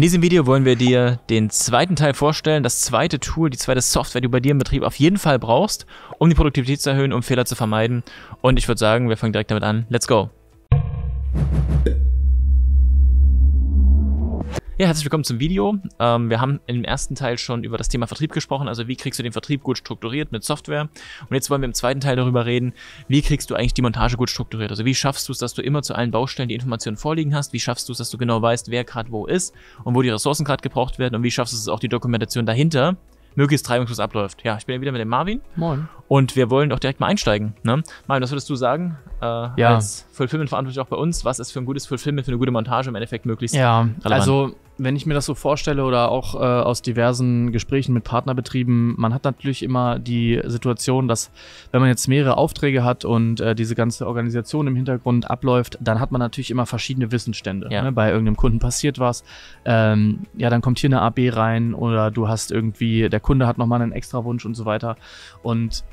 In diesem Video wollen wir dir den zweiten Teil vorstellen, das zweite Tool, die zweite Software, die du bei dir im Betrieb auf jeden Fall brauchst, um die Produktivität zu erhöhen, um Fehler zu vermeiden. Und ich würde sagen, wir fangen direkt damit an. Let's go! Ja, herzlich willkommen zum Video. Ähm, wir haben im ersten Teil schon über das Thema Vertrieb gesprochen, also wie kriegst du den Vertrieb gut strukturiert mit Software. Und jetzt wollen wir im zweiten Teil darüber reden, wie kriegst du eigentlich die Montage gut strukturiert. Also wie schaffst du es, dass du immer zu allen Baustellen die Informationen vorliegen hast, wie schaffst du es, dass du genau weißt, wer gerade wo ist und wo die Ressourcen gerade gebraucht werden und wie schaffst du es auch die Dokumentation dahinter möglichst reibungslos abläuft. Ja, ich bin ja wieder mit dem Marvin. Moin. Und wir wollen auch direkt mal einsteigen. Ne? Marvin, was würdest du sagen? Äh, ja. Als Fulfillment verantwortlich auch bei uns. Was ist für ein gutes Fulfillment, für eine gute Montage im Endeffekt möglichst? Ja, relevant? also wenn ich mir das so vorstelle oder auch äh, aus diversen Gesprächen mit Partnerbetrieben, man hat natürlich immer die Situation, dass wenn man jetzt mehrere Aufträge hat und äh, diese ganze Organisation im Hintergrund abläuft, dann hat man natürlich immer verschiedene Wissensstände. Ja. Ne? Bei irgendeinem Kunden passiert was, ähm, ja, dann kommt hier eine AB rein oder du hast irgendwie, der Kunde hat nochmal einen extra Wunsch und so weiter. Und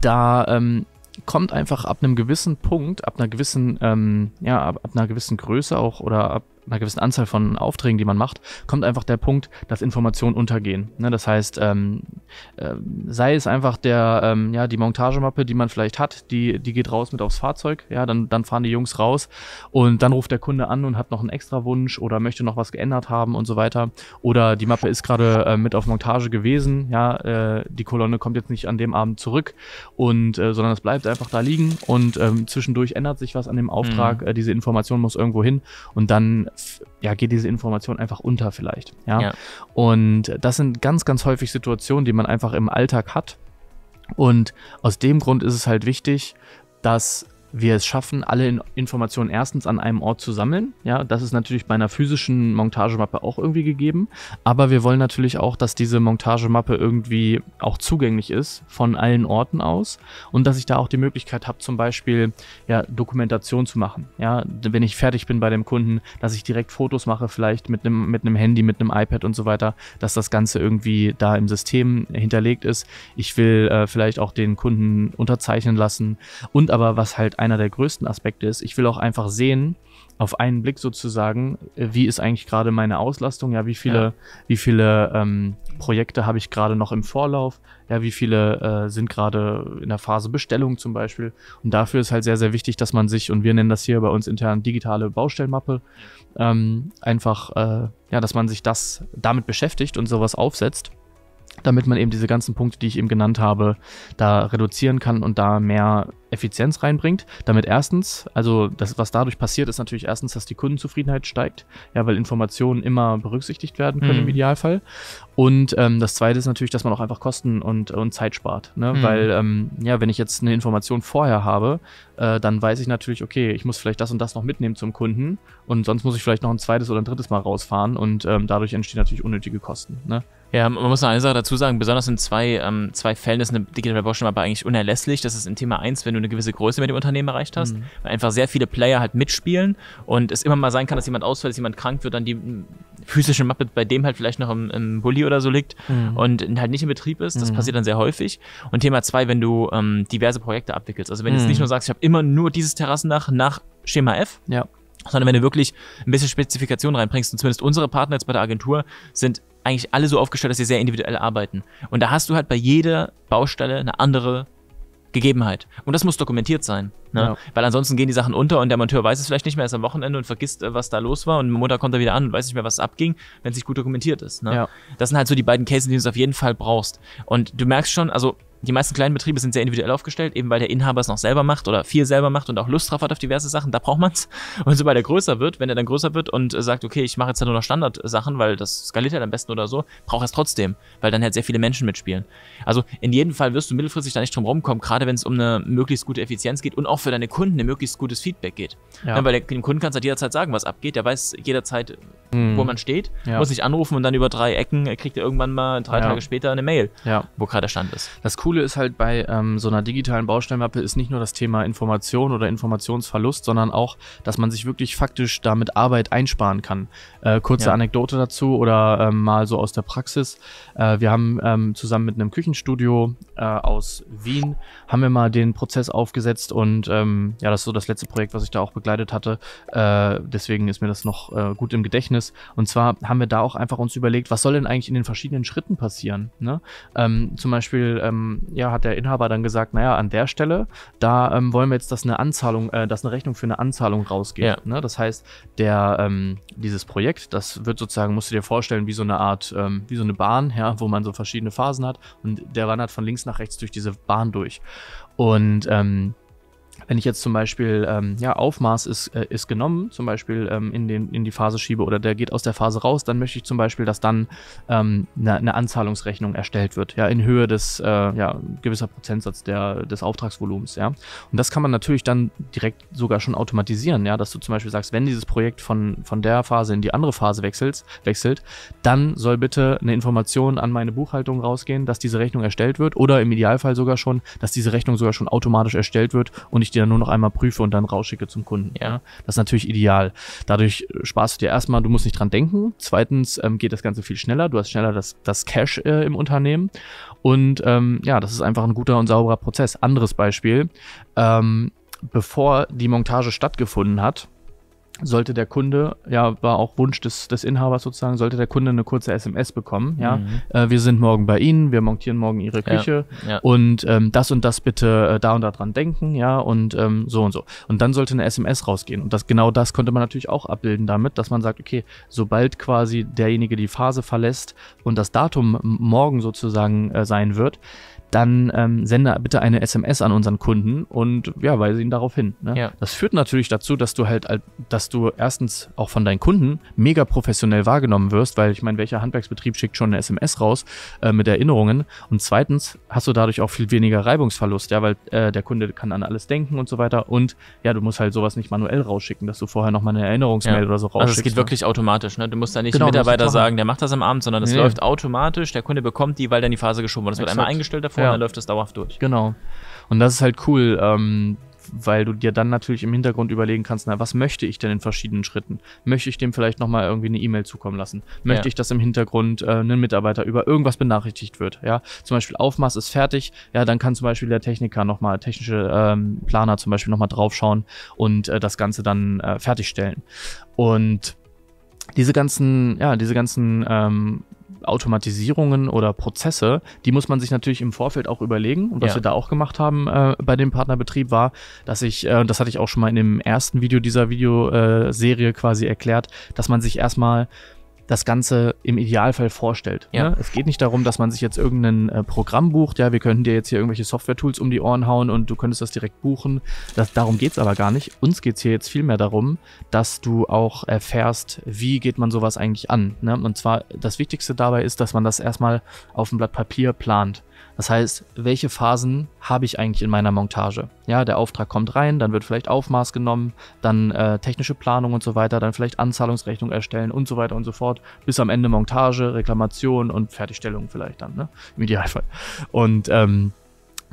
da ähm, kommt einfach ab einem gewissen Punkt, ab einer gewissen, ähm, ja, ab, ab, einer gewissen Größe auch oder ab einer gewissen Anzahl von Aufträgen, die man macht, kommt einfach der Punkt, dass Informationen untergehen. Ne? Das heißt, ähm, äh, sei es einfach der, ähm, ja, die Montagemappe, die man vielleicht hat, die, die geht raus mit aufs Fahrzeug, ja, dann, dann fahren die Jungs raus und dann ruft der Kunde an und hat noch einen extra Wunsch oder möchte noch was geändert haben und so weiter. Oder die Mappe ist gerade äh, mit auf Montage gewesen, ja, äh, die Kolonne kommt jetzt nicht an dem Abend zurück und äh, sondern es bleibt einfach da liegen und ähm, zwischendurch ändert sich was an dem Auftrag, mhm. Äh, diese Information muss irgendwo hin und dann ja, geht diese Information einfach unter vielleicht. Ja? ja. Und das sind ganz, ganz häufig Situationen, die man einfach im Alltag hat. Und aus dem Grund ist es halt wichtig, dass wir es schaffen, alle Informationen erstens an einem Ort zu sammeln. Ja, das ist natürlich bei einer physischen Montagemappe auch irgendwie gegeben. Aber wir wollen natürlich auch, dass diese Montagemappe irgendwie auch zugänglich ist von allen Orten aus und dass ich da auch die Möglichkeit habe, zum Beispiel ja, Dokumentation zu machen. Ja, wenn ich fertig bin bei dem Kunden, dass ich direkt Fotos mache, vielleicht mit einem mit einem Handy, mit einem iPad und so weiter, dass das Ganze irgendwie da im System hinterlegt ist. Ich will äh, vielleicht auch den Kunden unterzeichnen lassen und aber was halt einer der größten Aspekte ist. Ich will auch einfach sehen, auf einen Blick sozusagen, äh, wie ist eigentlich gerade meine Auslastung, ja, wie viele, ja. wie viele ähm, Projekte habe ich gerade noch im Vorlauf, ja, wie viele äh, sind gerade in der Phase Bestellung zum Beispiel. Und dafür ist halt sehr, sehr wichtig, dass man sich, und wir nennen das hier bei uns intern digitale Baustellenmappe, ähm, einfach, äh, ja, dass man sich das damit beschäftigt und sowas aufsetzt damit man eben diese ganzen Punkte, die ich eben genannt habe, da reduzieren kann und da mehr Effizienz reinbringt. Damit erstens, also das, was dadurch passiert, ist natürlich erstens, dass die Kundenzufriedenheit steigt, ja, weil Informationen immer berücksichtigt werden können mhm. im Idealfall. Und ähm, das zweite ist natürlich, dass man auch einfach Kosten und, und Zeit spart. Ne? Mhm. Weil, ähm, ja, wenn ich jetzt eine Information vorher habe, äh, dann weiß ich natürlich, okay, ich muss vielleicht das und das noch mitnehmen zum Kunden und sonst muss ich vielleicht noch ein zweites oder ein drittes Mal rausfahren und ähm, dadurch entstehen natürlich unnötige Kosten. Ne? Ja, man muss noch eine Sache dazu sagen, besonders in zwei, ähm, zwei Fällen ist eine Digital Proportion aber eigentlich unerlässlich. Das ist in Thema 1, wenn du eine gewisse Größe mit dem Unternehmen erreicht hast, mhm. weil einfach sehr viele Player halt mitspielen und es immer mal sein kann, dass jemand ausfällt, dass jemand krank wird, dann die physische Mappe bei dem halt vielleicht noch im, im Bulli oder so liegt mhm. und halt nicht in Betrieb ist. Das mhm. passiert dann sehr häufig. Und Thema 2, wenn du ähm, diverse Projekte abwickelst. Also wenn du jetzt nicht mhm. nur sagst, ich habe immer nur dieses Terrassendach nach Schema F, ja sondern wenn du wirklich ein bisschen Spezifikation reinbringst, und zumindest unsere Partner jetzt bei der Agentur sind eigentlich alle so aufgestellt, dass sie sehr individuell arbeiten. Und da hast du halt bei jeder Baustelle eine andere Gegebenheit. Und das muss dokumentiert sein. Ne? Ja. Weil ansonsten gehen die Sachen unter und der Monteur weiß es vielleicht nicht mehr, ist am Wochenende und vergisst, äh, was da los war. Und Montag kommt er wieder an und weiß nicht mehr, was abging, wenn es nicht gut dokumentiert ist. Ne? Ja. Das sind halt so die beiden Cases, die du auf jeden Fall brauchst. Und du merkst schon, also die meisten kleinen Betriebe sind sehr individuell aufgestellt, eben weil der Inhaber es noch selber macht oder viel selber macht und auch Lust drauf hat auf diverse Sachen, da braucht man es. Und sobald er größer wird, wenn er dann größer wird und äh, sagt, okay, ich mache jetzt halt nur noch Standardsachen, weil das skaliert halt am besten oder so, braucht er es trotzdem, weil dann halt sehr viele Menschen mitspielen. Also in jedem Fall wirst du mittelfristig da nicht drum rumkommen, gerade wenn es um eine möglichst gute Effizienz geht und auch für deine Kunden ein möglichst gutes Feedback geht. Ja. Ja, weil dem Kunden kannst du halt jederzeit sagen, was abgeht, der weiß jederzeit, hm. wo man steht, ja. muss nicht anrufen und dann über drei Ecken kriegt er irgendwann mal drei ja. Tage später eine Mail, ja. wo gerade der Stand ist. Das Coole ist halt bei ähm, so einer digitalen Baustellenmappe ist nicht nur das Thema Information oder Informationsverlust, sondern auch, dass man sich wirklich faktisch damit Arbeit einsparen kann. Äh, kurze Anekdote dazu oder ähm, mal so aus der Praxis. Äh, wir haben ähm, zusammen mit einem Küchenstudio äh, aus Wien haben wir mal den Prozess aufgesetzt und ähm, ja, das ist so das letzte Projekt, was ich da auch begleitet hatte. Äh, deswegen ist mir das noch äh, gut im Gedächtnis ist. Und zwar haben wir da auch einfach uns überlegt, was soll denn eigentlich in den verschiedenen Schritten passieren? Ne? Ähm, zum Beispiel, ähm, ja, hat der Inhaber dann gesagt, naja, an der Stelle, da ähm, wollen wir jetzt, dass eine Anzahlung, äh, dass eine Rechnung für eine Anzahlung rausgeht. Ja. Ne? Das heißt, der, ähm, dieses Projekt, das wird sozusagen, musst du dir vorstellen, wie so eine Art, ähm, wie so eine Bahn, ja, wo man so verschiedene Phasen hat und der wandert von links nach rechts durch diese Bahn durch. Und ähm, wenn ich jetzt zum Beispiel, ähm, ja, Aufmaß ist, äh, ist genommen, zum Beispiel ähm, in, den, in die Phase schiebe oder der geht aus der Phase raus, dann möchte ich zum Beispiel, dass dann ähm, ne, eine, ne Anzahlungsrechnung erstellt wird, ja, in Höhe des, äh, ja, gewisser Prozentsatz der, des Auftragsvolumens, ja. Und das kann man natürlich dann direkt sogar schon automatisieren, ja, dass du zum Beispiel sagst, wenn dieses Projekt von, von der Phase in die andere Phase wechselst, wechselt, dann soll bitte eine Information an meine Buchhaltung rausgehen, dass diese Rechnung erstellt wird oder im Idealfall sogar schon, dass diese Rechnung sogar schon automatisch erstellt wird und ich dir ja nur noch einmal prüfe und dann rausschicke zum Kunden. Ja, das ist natürlich ideal. Dadurch äh, sparst du dir erstmal, du musst nicht dran denken. Zweitens ähm, geht das Ganze viel schneller. Du hast schneller das, das Cash äh, im Unternehmen. Und ähm, ja, das ist einfach ein guter und sauberer Prozess. Anderes Beispiel. Ähm, bevor die Montage stattgefunden hat, sollte der Kunde, ja, war auch Wunsch des, des Inhabers sozusagen, sollte der Kunde eine kurze SMS bekommen, ja, mhm. äh, wir sind morgen bei Ihnen, wir montieren morgen Ihre Küche ja, ja. und ähm, das und das bitte äh, da und da dran denken, ja, und ähm, so und so. Und dann sollte eine SMS rausgehen und das, genau das konnte man natürlich auch abbilden damit, dass man sagt, okay, sobald quasi derjenige die Phase verlässt und das Datum morgen sozusagen äh, sein wird, dann ähm, sende bitte eine SMS an unseren Kunden und ja, weise ihn darauf hin. Ne? Ja. Das führt natürlich dazu, dass du halt, dass du erstens auch von deinen Kunden mega professionell wahrgenommen wirst, weil ich meine, welcher Handwerksbetrieb schickt schon eine SMS raus äh, mit Erinnerungen? Und zweitens hast du dadurch auch viel weniger Reibungsverlust, ja, weil äh, der Kunde kann an alles denken und so weiter. Und ja, du musst halt sowas nicht manuell rausschicken, dass du vorher nochmal eine Erinnerungsmail ja. oder so rausschickst. Also es geht ne? wirklich automatisch, ne? Du musst da nicht genau, Mitarbeiter sagen, der macht das am Abend, sondern das nee. läuft automatisch. Der Kunde bekommt die, weil dann die Phase geschoben wurde. Das Exakt. wird einmal eingestellt davor und ja. dann läuft das dauerhaft durch. Genau. Und das ist halt cool, ähm, weil du dir dann natürlich im Hintergrund überlegen kannst, na, was möchte ich denn in verschiedenen Schritten? Möchte ich dem vielleicht nochmal irgendwie eine E-Mail zukommen lassen? Möchte ja. ich, dass im Hintergrund äh, ein Mitarbeiter über irgendwas benachrichtigt wird? Ja, zum Beispiel Aufmaß ist fertig, ja, dann kann zum Beispiel der Techniker nochmal, technische ähm, Planer zum Beispiel nochmal draufschauen und äh, das Ganze dann äh, fertigstellen. Und diese ganzen, ja, diese ganzen ähm, Automatisierungen oder Prozesse, die muss man sich natürlich im Vorfeld auch überlegen. Und was ja. wir da auch gemacht haben äh, bei dem Partnerbetrieb war, dass ich, äh, das hatte ich auch schon mal in dem ersten Video dieser Videoserie äh, quasi erklärt, dass man sich erstmal das Ganze im Idealfall vorstellt. Ja. Ne? Es geht nicht darum, dass man sich jetzt irgendein äh, Programm bucht, ja, wir können dir jetzt hier irgendwelche Software-Tools um die Ohren hauen und du könntest das direkt buchen. Das, darum geht es aber gar nicht. Uns geht es hier jetzt vielmehr darum, dass du auch erfährst, wie geht man sowas eigentlich an. Ne? Und zwar das Wichtigste dabei ist, dass man das erstmal auf dem Blatt Papier plant. Das heißt, welche Phasen habe ich eigentlich in meiner Montage? Ja, der Auftrag kommt rein, dann wird vielleicht Aufmaß genommen, dann äh, technische Planung und so weiter, dann vielleicht Anzahlungsrechnung erstellen und so weiter und so fort, bis am Ende Montage, Reklamation und Fertigstellung vielleicht dann, ne? Im Idealfall. Und ähm,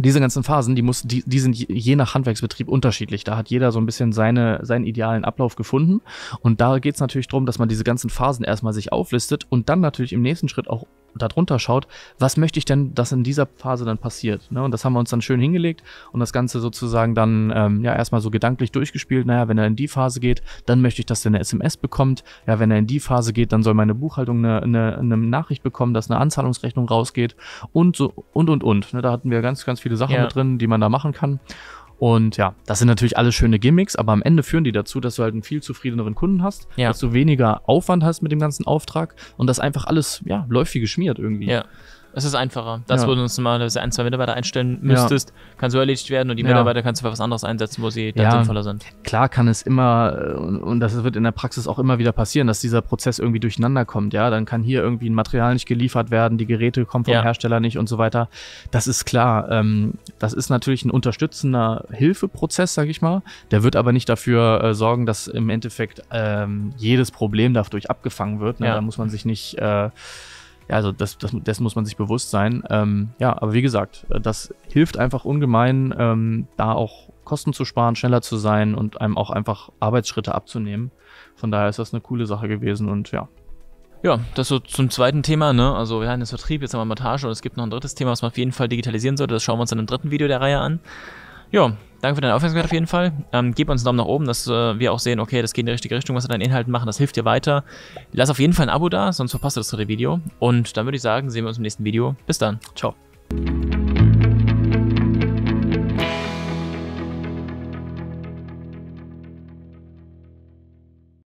diese ganzen Phasen, die, muss, die, die sind je nach Handwerksbetrieb unterschiedlich. Da hat jeder so ein bisschen seine, seinen idealen Ablauf gefunden. Und da geht es natürlich darum, dass man diese ganzen Phasen erstmal sich auflistet und dann natürlich im nächsten Schritt auch darunter schaut, was möchte ich denn, dass in dieser Phase dann passiert. Ne? Und das haben wir uns dann schön hingelegt und das Ganze sozusagen dann ähm, ja erstmal so gedanklich durchgespielt. Naja, wenn er in die Phase geht, dann möchte ich, dass er eine SMS bekommt. Ja, wenn er in die Phase geht, dann soll meine Buchhaltung eine, eine, eine Nachricht bekommen, dass eine Anzahlungsrechnung rausgeht und so und und und. Ne? Da hatten wir ganz, ganz viele Sachen ja. mit drin, die man da machen kann. Und ja, das sind natürlich alles schöne Gimmicks, aber am Ende führen die dazu, dass du halt einen viel zufriedeneren Kunden hast, ja. dass du weniger Aufwand hast mit dem ganzen Auftrag und das einfach alles, ja, läufig geschmiert irgendwie. Ja. Es ist einfacher. Das, ja. wo du uns normalerweise ein, zwei Mitarbeiter einstellen müsstest, ja. kann so erledigt werden und die Mitarbeiter ja. kannst du für was anderes einsetzen, wo sie dann sinnvoller sind. Klar kann es immer, äh, und das wird in der Praxis auch immer wieder passieren, dass dieser Prozess irgendwie durcheinander kommt. Ja, dann kann hier irgendwie ein Material nicht geliefert werden, die Geräte kommen vom Hersteller nicht und so weiter. Das ist klar. Ähm, das ist natürlich ein unterstützender Hilfeprozess, sag ich mal. Der wird aber nicht dafür äh, sorgen, dass im Endeffekt ähm, jedes Problem dadurch abgefangen wird. Ne? Da muss man sich nicht. Äh, ja, also das, das, das muss man sich bewusst sein. Ähm, ja, aber wie gesagt, äh, das hilft einfach ungemein, ähm, da auch Kosten zu sparen, schneller zu sein und einem auch einfach Arbeitsschritte abzunehmen. Von daher ist das eine coole Sache gewesen und ja, ja, das so zum zweiten Thema, ne? Also wir haben jetzt Vertrieb, jetzt haben wir Montage und es gibt noch ein drittes Thema, was man auf jeden Fall digitalisieren sollte. Das schauen wir uns in einem dritten Video der Reihe an. Ja, danke für deine Aufmerksamkeit auf jeden Fall. Ähm, gib uns einen Daumen nach oben, dass äh, wir auch sehen, okay, das geht in die richtige Richtung, was wir deinen Inhalten machen, das hilft dir weiter. Lass auf jeden Fall ein Abo da, sonst verpasst du das dritte Video. Und dann würde ich sagen, sehen wir uns im nächsten Video. Bis dann. Ciao.